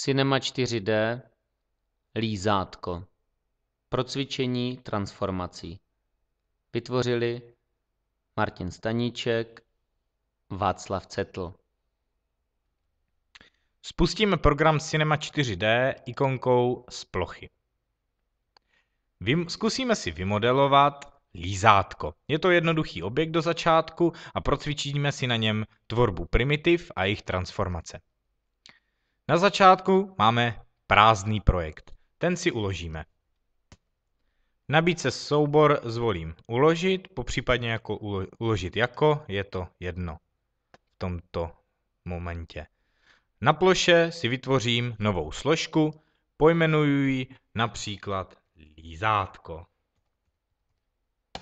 Cinema 4D Lízátko pro cvičení transformací. Vytvořili Martin Staníček, Václav Cetl. Spustíme program Cinema 4D ikonkou z plochy. Vym, zkusíme si vymodelovat lízátko. Je to jednoduchý objekt do začátku a procvičíme si na něm tvorbu primitiv a jejich transformace. Na začátku máme prázdný projekt. Ten si uložíme. V nabídce soubor zvolím uložit, popřípadně jako uložit jako, je to jedno v tomto momentě. Na ploše si vytvořím novou složku, pojmenuji ji například lízátko. V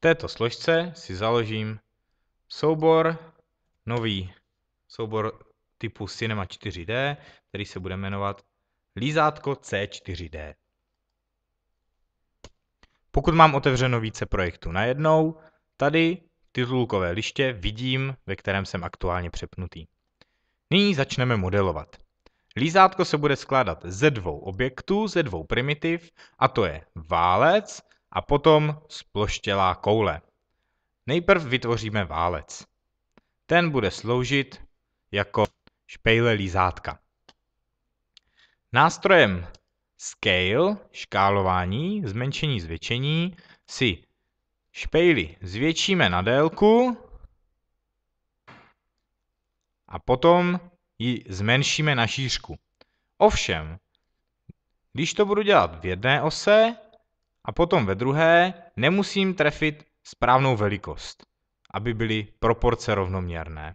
této složce si založím soubor nový soubor typu Cinema 4D, který se bude jmenovat Lízátko C4D. Pokud mám otevřeno více projektů najednou, tady titulkové liště vidím, ve kterém jsem aktuálně přepnutý. Nyní začneme modelovat. Lízátko se bude skládat ze dvou objektů, ze dvou primitiv, a to je válec a potom sploštělá koule. Nejprve vytvoříme válec. Ten bude sloužit jako špejle lízátka. Nástrojem scale, škálování, zmenšení, zvětšení, si špejly zvětšíme na délku a potom ji zmenšíme na šířku. Ovšem, když to budu dělat v jedné ose a potom ve druhé, nemusím trefit správnou velikost, aby byly proporce rovnoměrné.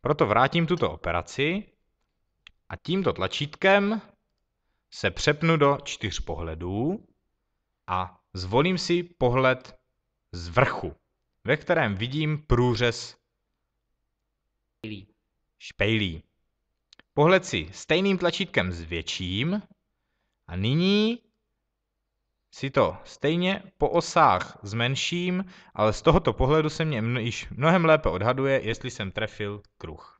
Proto vrátím tuto operaci a tímto tlačítkem se přepnu do čtyř pohledů a zvolím si pohled z vrchu, ve kterém vidím průřez špejlí. Pohled si stejným tlačítkem zvětším a nyní si to stejně po osách zmenším, ale z tohoto pohledu se mě již mnohem lépe odhaduje, jestli jsem trefil kruh.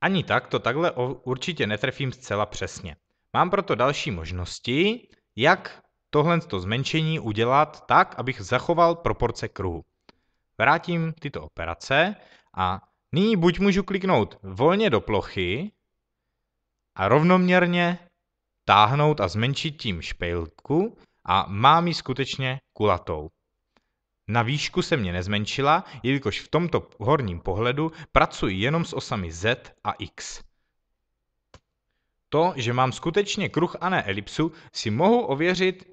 Ani tak to takhle určitě netrefím zcela přesně. Mám proto další možnosti, jak tohle to zmenšení udělat tak, abych zachoval proporce kruhu. Vrátím tyto operace a nyní buď můžu kliknout volně do plochy a rovnoměrně táhnout a zmenšit tím špejlku a mám ji skutečně kulatou. Na výšku se mě nezmenšila, jelikož v tomto horním pohledu pracuji jenom s osami Z a X. To, že mám skutečně kruh a ne elipsu, si mohu ověřit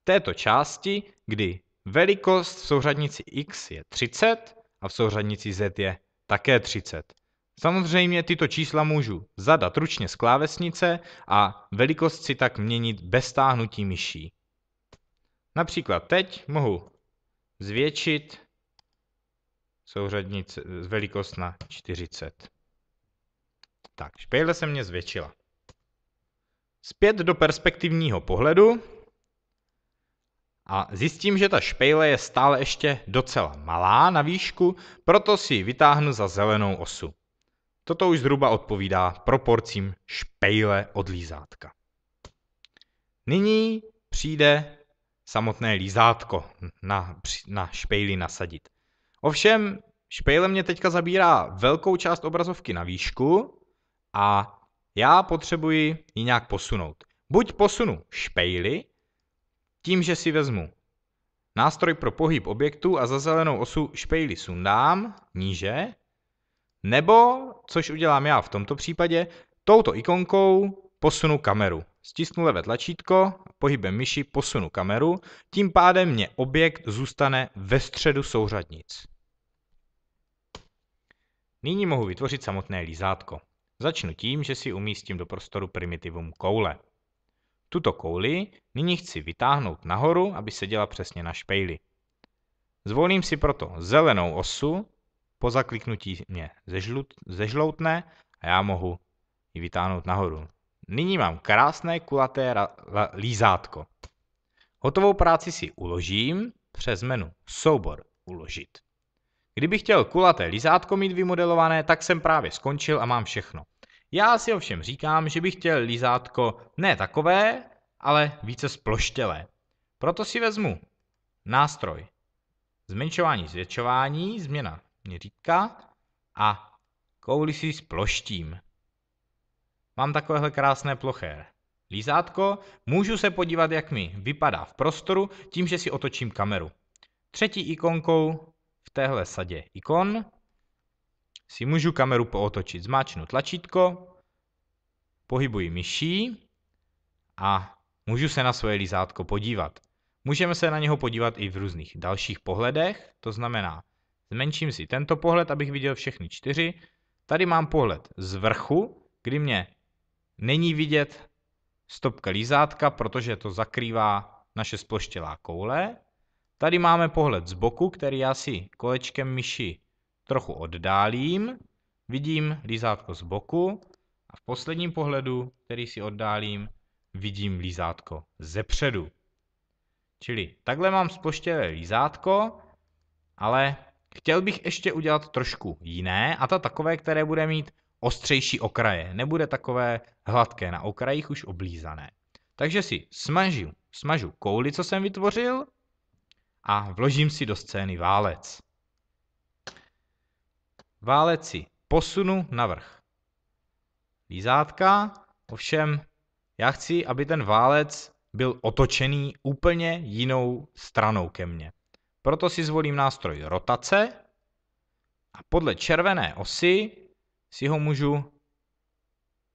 v této části, kdy velikost v souřadnici X je 30 a v souřadnici Z je také 30. Samozřejmě tyto čísla můžu zadat ručně z klávesnice a velikost si tak měnit bez stáhnutí myší. Například teď mohu zvětšit z velikost na 40. Tak, špejle se mě zvětšila. Zpět do perspektivního pohledu a zjistím, že ta špejle je stále ještě docela malá na výšku, proto si ji vytáhnu za zelenou osu. Toto už zhruba odpovídá proporcím špejle od lízátka. Nyní přijde samotné lízátko na, na špejli nasadit. Ovšem, špejle mě teďka zabírá velkou část obrazovky na výšku a já potřebuji ji nějak posunout. Buď posunu špejly, tím, že si vezmu nástroj pro pohyb objektu a za zelenou osu špejly sundám níže nebo, což udělám já v tomto případě, touto ikonkou posunu kameru. Stisknu levé tlačítko, pohybem myši posunu kameru, tím pádem mě objekt zůstane ve středu souřadnic. Nyní mohu vytvořit samotné lízátko. Začnu tím, že si umístím do prostoru primitivum koule. Tuto kouli nyní chci vytáhnout nahoru, aby seděla přesně na špejli. Zvolím si proto zelenou osu po zakliknutí mě zežlut, zežloutne a já mohu ji vytáhnout nahoru. Nyní mám krásné kulaté ra, la, lízátko. Hotovou práci si uložím přes menu Soubor uložit. Kdybych chtěl kulaté lízátko mít vymodelované, tak jsem právě skončil a mám všechno. Já si ovšem říkám, že bych chtěl lízátko ne takové, ale více sploštělé. Proto si vezmu nástroj zmenšování, zvětšování, změna mi říká a kouli si sploštím. Mám takovéhle krásné ploché lízátko, můžu se podívat, jak mi vypadá v prostoru, tím, že si otočím kameru. Třetí ikonkou v téhle sadě ikon si můžu kameru pootočit. Zmáčnu tlačítko, pohybuji myší a můžu se na svoje lízátko podívat. Můžeme se na něho podívat i v různých dalších pohledech, to znamená Zmenším si tento pohled, abych viděl všechny čtyři. Tady mám pohled z vrchu, kdy mě není vidět stopka lízátka, protože to zakrývá naše sploštělá koule. Tady máme pohled z boku, který já si kolečkem myši trochu oddálím. Vidím lízátko z boku a v posledním pohledu, který si oddálím, vidím lízátko ze předu. Čili takhle mám sploštělé lízátko, ale Chtěl bych ještě udělat trošku jiné a to takové, které bude mít ostřejší okraje. Nebude takové hladké na okrajích už oblízané. Takže si smažu, smažu kouli, co jsem vytvořil a vložím si do scény válec. Válec si posunu na vrch. Lízátka, ovšem já chci, aby ten válec byl otočený úplně jinou stranou ke mně. Proto si zvolím nástroj rotace a podle červené osy si ho můžu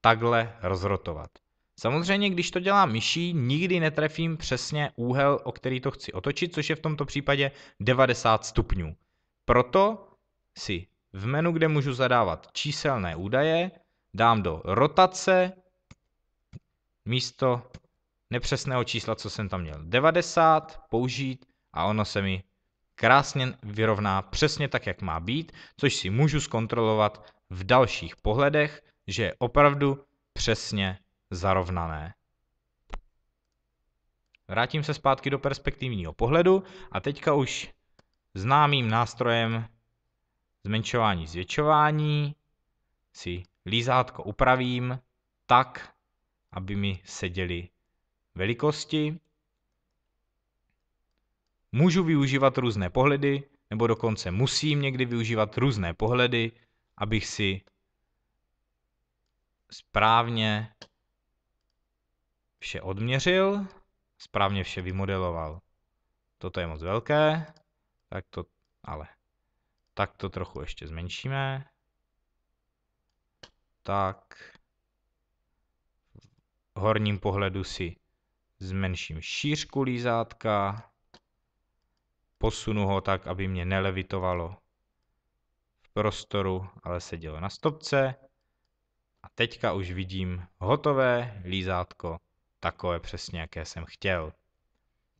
takhle rozrotovat. Samozřejmě, když to dělám myší, nikdy netrefím přesně úhel, o který to chci otočit, což je v tomto případě 90 stupňů. Proto si v menu, kde můžu zadávat číselné údaje, dám do rotace místo nepřesného čísla, co jsem tam měl, 90, použít a ono se mi krásně vyrovná přesně tak, jak má být, což si můžu zkontrolovat v dalších pohledech, že je opravdu přesně zarovnané. Vrátím se zpátky do perspektivního pohledu a teďka už známým nástrojem zmenšování zvětšování si lízátko upravím tak, aby mi seděly velikosti Můžu využívat různé pohledy, nebo dokonce musím někdy využívat různé pohledy, abych si správně vše odměřil, správně vše vymodeloval. Toto je moc velké, tak to ale tak to trochu ještě zmenšíme. Tak v horním pohledu si zmenším šířku lízátka posunu ho tak, aby mě nelevitovalo v prostoru, ale sedělo na stopce. A teďka už vidím hotové lízátko, takové přesně, jaké jsem chtěl.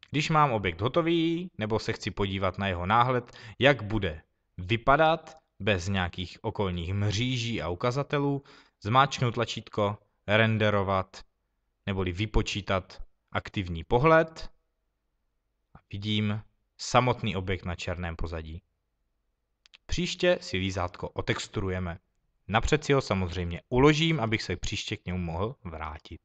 Když mám objekt hotový, nebo se chci podívat na jeho náhled, jak bude vypadat bez nějakých okolních mříží a ukazatelů, zmáčknu tlačítko renderovat neboli vypočítat aktivní pohled a vidím samotný objekt na černém pozadí. Příště si lízátko otexturujeme. Napřed si ho samozřejmě uložím, abych se příště k němu mohl vrátit.